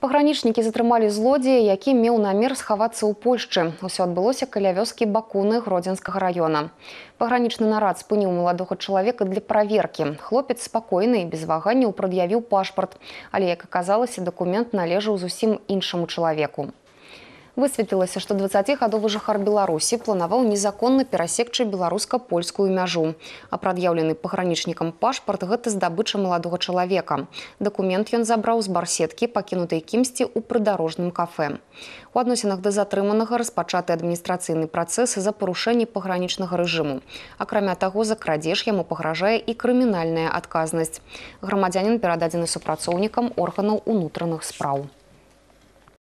Пагранічнікі затрымалі злодзея, які меў намер схавацца ў Польшчы. Усё адбылося каля вёскі бакуны гродзенскага раёна. Пагранічны нарад спыніў маладога чалавека для праверкі. Хлопец спакойны і без ваганняў прад'явіў пашпарт, але, як аказалася, дакумент належаў зусім іншаму чалавеку. Высветлилось, што 20гадовы жыхар Беларусі планаваў незаконна перасекчы беларуска-польскую мяжу. А прад'яўлены пагранічнікам пашпарт гэта здабыча маладога чалавека. Дакумент ён забраў з барсеткі, пакінутай кімсьці ў прыдарожным кафе. У адносінах да затрыманага распачаты адміністрацыйны працэс за парушэнне пагранічнага рэжыму. Акрамя таго, за крадзеж яму пагражае і крымінальная адказнасць. Грамадзянін перададзены супрацоўнікам органаў унутраных спраў.